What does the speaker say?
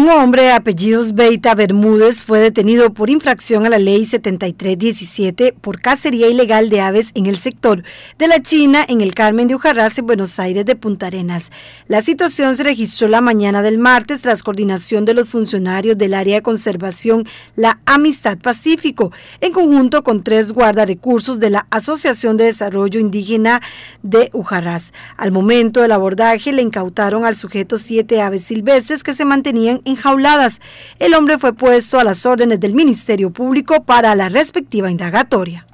Un hombre apellidos Beita Bermúdez fue detenido por infracción a la ley 7317 por cacería ilegal de aves en el sector de la China en el Carmen de Ujarrás en Buenos Aires de Punta Arenas. La situación se registró la mañana del martes tras coordinación de los funcionarios del área de conservación La Amistad Pacífico en conjunto con tres recursos de la Asociación de Desarrollo Indígena de Ujarras. Al momento del abordaje le incautaron al sujeto siete aves silvestres que se mantenían enjauladas. El hombre fue puesto a las órdenes del Ministerio Público para la respectiva indagatoria.